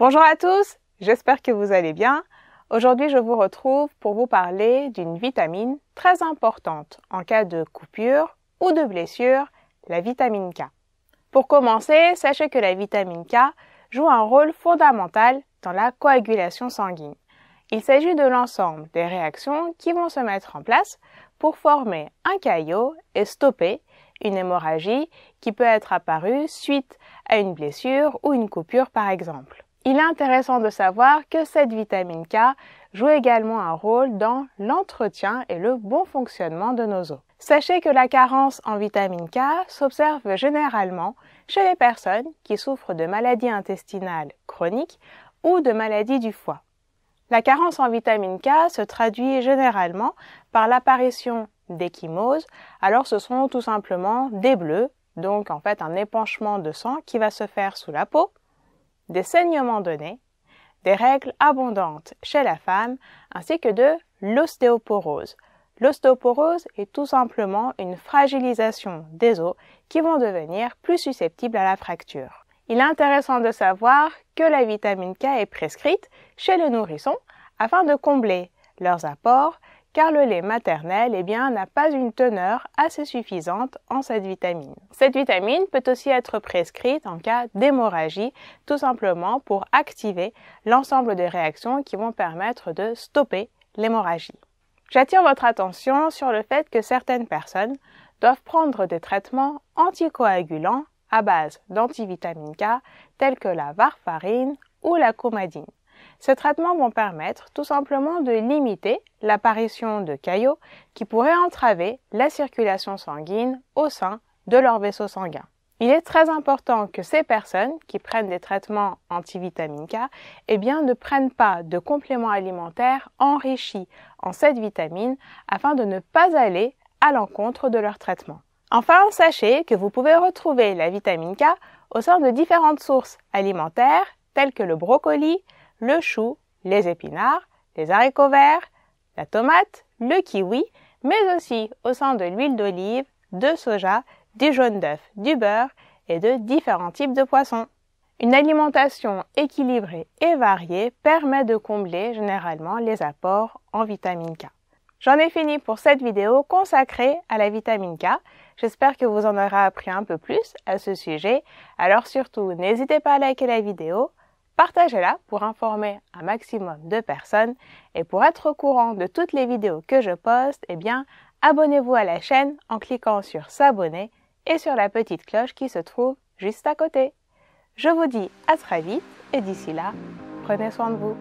Bonjour à tous, j'espère que vous allez bien. Aujourd'hui, je vous retrouve pour vous parler d'une vitamine très importante en cas de coupure ou de blessure, la vitamine K. Pour commencer, sachez que la vitamine K joue un rôle fondamental dans la coagulation sanguine. Il s'agit de l'ensemble des réactions qui vont se mettre en place pour former un caillot et stopper une hémorragie qui peut être apparue suite à une blessure ou une coupure par exemple. Il est intéressant de savoir que cette vitamine K joue également un rôle dans l'entretien et le bon fonctionnement de nos os. Sachez que la carence en vitamine K s'observe généralement chez les personnes qui souffrent de maladies intestinales chroniques ou de maladies du foie. La carence en vitamine K se traduit généralement par l'apparition d'échymoses, alors ce sont tout simplement des bleus, donc en fait un épanchement de sang qui va se faire sous la peau, des saignements de des règles abondantes chez la femme, ainsi que de l'ostéoporose. L'ostéoporose est tout simplement une fragilisation des os qui vont devenir plus susceptibles à la fracture. Il est intéressant de savoir que la vitamine K est prescrite chez le nourrisson afin de combler leurs apports car le lait maternel eh bien, n'a pas une teneur assez suffisante en cette vitamine. Cette vitamine peut aussi être prescrite en cas d'hémorragie, tout simplement pour activer l'ensemble des réactions qui vont permettre de stopper l'hémorragie. J'attire votre attention sur le fait que certaines personnes doivent prendre des traitements anticoagulants à base d'antivitamine K tels que la varfarine ou la comadine. Ces traitements vont permettre tout simplement de limiter l'apparition de caillots qui pourraient entraver la circulation sanguine au sein de leur vaisseau sanguin. Il est très important que ces personnes qui prennent des traitements anti-vitamine K eh bien, ne prennent pas de compléments alimentaires enrichis en cette vitamine afin de ne pas aller à l'encontre de leur traitement. Enfin, sachez que vous pouvez retrouver la vitamine K au sein de différentes sources alimentaires telles que le brocoli, le chou, les épinards, les haricots verts, la tomate, le kiwi, mais aussi au sein de l'huile d'olive, de soja, du jaune d'œuf, du beurre et de différents types de poissons. Une alimentation équilibrée et variée permet de combler généralement les apports en vitamine K. J'en ai fini pour cette vidéo consacrée à la vitamine K. J'espère que vous en aurez appris un peu plus à ce sujet. Alors surtout, n'hésitez pas à liker la vidéo, Partagez-la pour informer un maximum de personnes et pour être au courant de toutes les vidéos que je poste, eh bien, abonnez-vous à la chaîne en cliquant sur s'abonner et sur la petite cloche qui se trouve juste à côté. Je vous dis à très vite et d'ici là, prenez soin de vous.